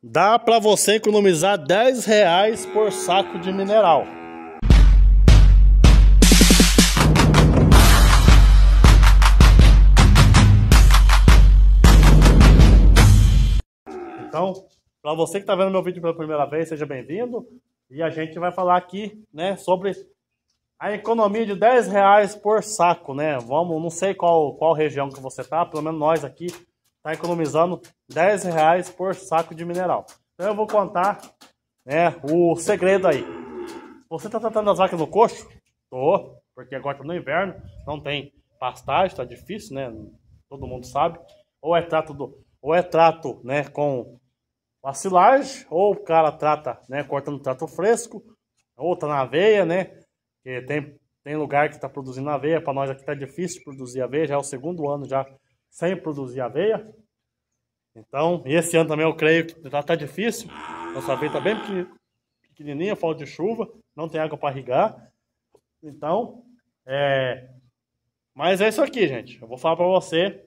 Dá para você economizar 10 reais por saco de mineral. Então, para você que está vendo meu vídeo pela primeira vez, seja bem-vindo. E a gente vai falar aqui, né, sobre a economia de 10 reais por saco, né? Vamos, não sei qual, qual região que você está, pelo menos nós aqui está economizando 10 reais por saco de mineral. Então eu vou contar né, o segredo aí. Você está tratando as vacas no coxo? Tô, porque agora está no inverno, não tem pastagem, está difícil, né? Todo mundo sabe. Ou é trato, do, ou é trato né, com vacilagem, ou o cara trata né, cortando trato fresco, ou tá na aveia, né? Que tem, tem lugar que está produzindo aveia, para nós aqui está difícil produzir aveia, já é o segundo ano já sem produzir aveia. Então, esse ano também eu creio que está tá difícil. Nossa aveia está bem pequenininha, falta de chuva, não tem água para irrigar. Então, é... Mas é isso aqui, gente. Eu vou falar para você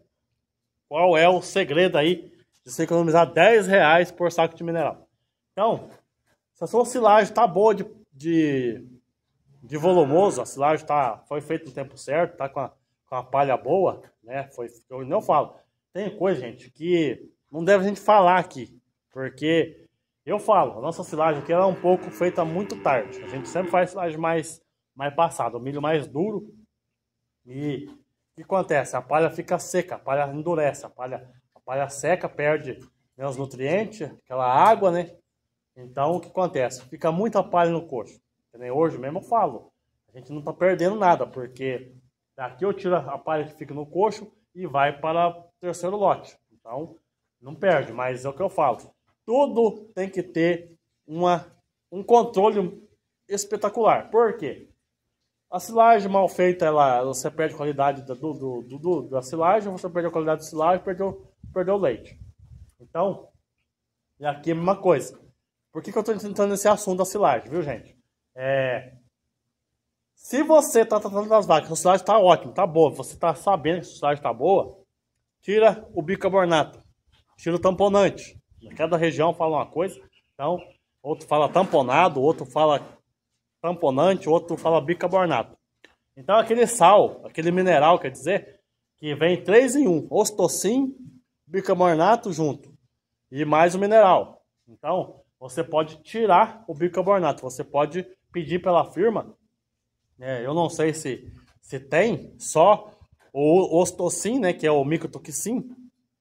qual é o segredo aí de você economizar 10 reais por saco de mineral. Então, se a sua silagem está boa de, de, de volumoso, a silagem tá, foi feita no tempo certo, está com com a palha boa, né? Foi, eu não falo. Tem coisa, gente, que não deve a gente falar aqui, porque eu falo, a nossa silagem aqui ela é um pouco feita muito tarde. A gente sempre faz silagem mais, mais passada, o milho mais duro. E o que acontece? A palha fica seca, a palha endurece, a palha, a palha seca, perde menos né, nutrientes, aquela água, né? Então o que acontece? Fica muita palha no coxo. Hoje mesmo eu falo, a gente não está perdendo nada, porque Daqui eu tiro a palha que fica no coxo e vai para o terceiro lote. Então, não perde, mas é o que eu falo. Tudo tem que ter uma, um controle espetacular. Por quê? A silagem mal feita, ela, você perde a qualidade da, do, do, do, da silagem, você perde a qualidade da silagem, perdeu, perdeu o leite. Então, e aqui é a mesma coisa. Por que, que eu estou entrando nesse assunto da silagem, viu, gente? É, se você está tratando das vacas, a sociedade está ótima, está boa, você está sabendo que a sociedade está boa, tira o bicarbonato, tira o tamponante. Cada região fala uma coisa, então, outro fala tamponado, outro fala tamponante, outro fala bicarbonato. Então, aquele sal, aquele mineral, quer dizer, que vem três em um, ostocin, bicarbonato junto e mais o mineral. Então, você pode tirar o bicarbonato, você pode pedir pela firma é, eu não sei se, se tem só o ostocin, né, que é o micotoxin,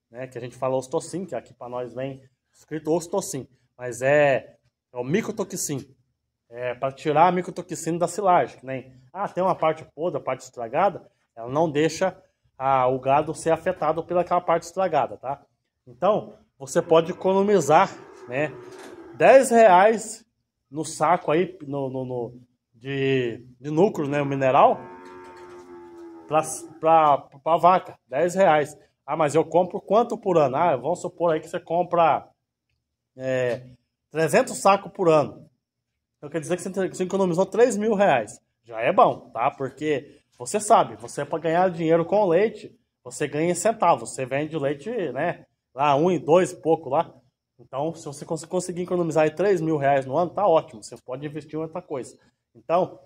né, que a gente fala ostocin, que é aqui para nós vem escrito ostocin, mas é, é o micotoxin, é para tirar a micotoxina da silagem, que nem, ah, tem uma parte podre, a parte estragada, ela não deixa a, o gado ser afetado pelaquela parte estragada, tá? Então, você pode economizar, né, 10 reais no saco aí, no, no, no de, de núcleo, né, o mineral, para a vaca, 10 reais. Ah, mas eu compro quanto por ano? Ah, vamos supor aí que você compra é, 300 sacos por ano. Então quer dizer que você economizou 3 mil reais. Já é bom, tá? Porque você sabe, você é para ganhar dinheiro com leite, você ganha em centavos. Você vende leite, né? Lá, um e dois, pouco lá. Então, se você conseguir economizar aí 3 mil reais no ano, tá ótimo. Você pode investir em outra coisa. Então,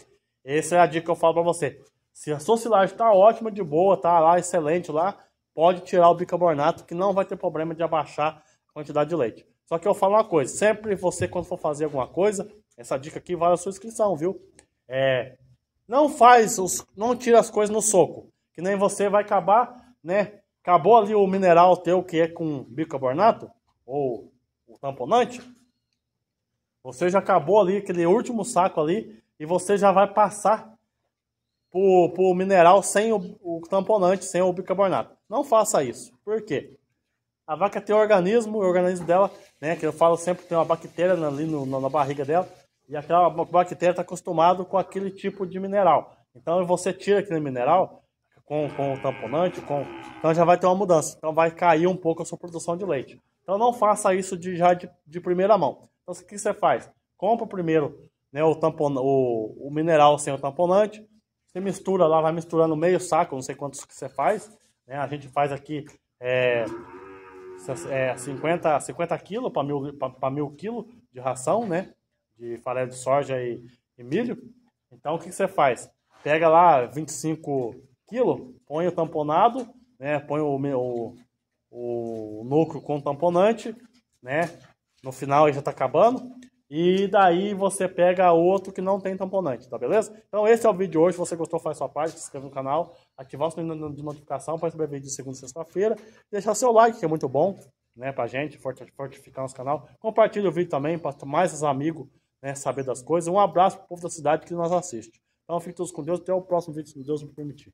essa é a dica que eu falo para você. Se a sua silagem está ótima, de boa, tá lá excelente lá, pode tirar o bicarbonato que não vai ter problema de abaixar a quantidade de leite. Só que eu falo uma coisa, sempre você quando for fazer alguma coisa, essa dica aqui vale a sua inscrição, viu? É, não faz, os, não tira as coisas no soco, que nem você vai acabar, né? Acabou ali o mineral teu que é com bicarbonato ou o tamponante, você já acabou ali aquele último saco ali, e você já vai passar por, o mineral sem o, o tamponante, sem o bicarbonato. Não faça isso. Por quê? A vaca tem um organismo, o organismo dela, né, que eu falo sempre, tem uma bactéria ali no, na barriga dela, e aquela bactéria está acostumada com aquele tipo de mineral. Então você tira aquele mineral com, com o tamponante, com, então já vai ter uma mudança. Então vai cair um pouco a sua produção de leite. Então não faça isso de, já de, de primeira mão. Então o que você faz? Compra primeiro né, o, tampon, o, o mineral sem o tamponante. Você mistura lá, vai misturando meio saco, não sei quantos que você faz. Né, a gente faz aqui é, é 50, 50 quilos para mil, mil quilos de ração, né? De farelo de soja e, e milho. Então, o que, que você faz? Pega lá 25 quilos, põe o tamponado, né? Põe o, o, o núcleo com o tamponante, né? No final aí já tá acabando. E daí você pega outro que não tem tamponante, tá beleza? Então esse é o vídeo de hoje. Se você gostou, faz sua parte, se inscreve no canal, ativar o sininho de notificação para receber vídeo de segunda e sexta-feira. Deixar seu like, que é muito bom, né, pra gente, fortificar nosso canal. Compartilha o vídeo também para mais os amigos né, saber das coisas. Um abraço pro povo da cidade que nos assiste. Então fiquem todos com Deus. Até o próximo vídeo, se Deus me permitir.